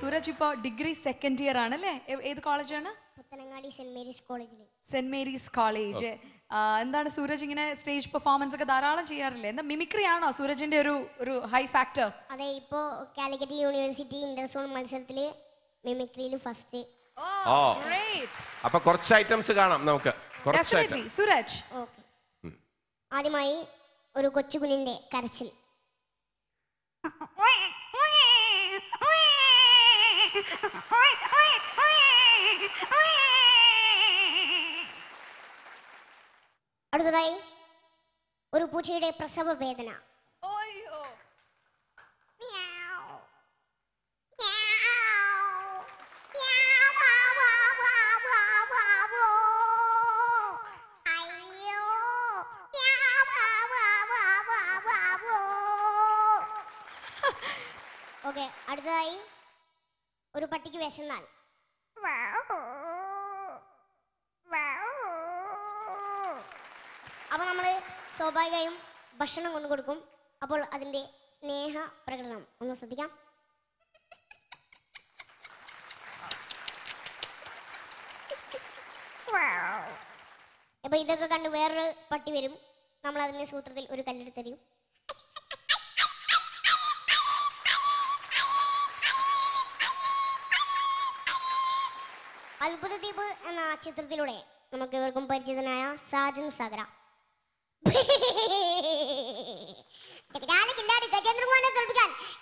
സൂരജ് ഇപ്പോ degree second year ആണ് അല്ലേ ഏത് കോളേജാണ് പുത്തനങ്ങാടി സെന്റ് മേരീസ് കോളേജിൽ മേരീസ് കോളേജ് എന്താണ് സൂരജ് ഇങ്ങനെ സ്റ്റേജ് പെർഫോമൻസ് ഒക്കെ ധാരാളം ചെയ്യാറില്ലേ എന്താ മിമിക്രി ആണോ സൂരജിന്റെ ഒരു ഒരു ഹൈ ഫാക്ടർ അതെ ഇപ്പോ കാലിക്കറ്റ് യൂണിവേഴ്സിറ്റി ഇന്റർസോൺ മത്സരത്തില് മിമിക്രിയിൽ ഫസ്റ്റ് ഓ ഗ്രേറ്റ് അപ്പോൾ കുറച്ച് ഐറ്റംസ് കാണാം നമുക്ക് കുറച്ച് ഐറ്റംസ് സൂരജ് ആദ്യമായി ഒരു കൊച്ചുകുഞ്ഞിന്റെ കരച്ചിൽ അടുത്തതായി ഒരു പൂച്ചയുടെ പ്രസവ വേദന ഓക്കെ അടുത്തതായി ഒരു പട്ടിക്ക് വിശന്നാൽ അപ്പോൾ നമ്മൾ സ്വാഭാവികമായും ഭക്ഷണം കൊണ്ടു കൊടുക്കും അപ്പോൾ അതിന്റെ സ്നേഹ പ്രകടനം ഒന്ന് ശ്രദ്ധിക്കാം അപ്പോൾ ഇതൊക്കെ കണ്ട് വേറൊരു പട്ടി വരും നമ്മൾ അതിന്റെ സൂത്രത്തിൽ ഒരു കല്ലെടുത്തരും അത്ഭുതദ്വീപ് എന്ന ചിത്രത്തിലൂടെ നമുക്ക് ഇവർക്കും പരിചിതനായ സാജൻ സാഗര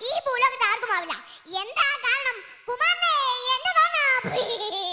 ഈ ഭൂലോകത്ത് ആവില്ല എന്താ കാരണം കുമാരനെ എന്താ കാരണം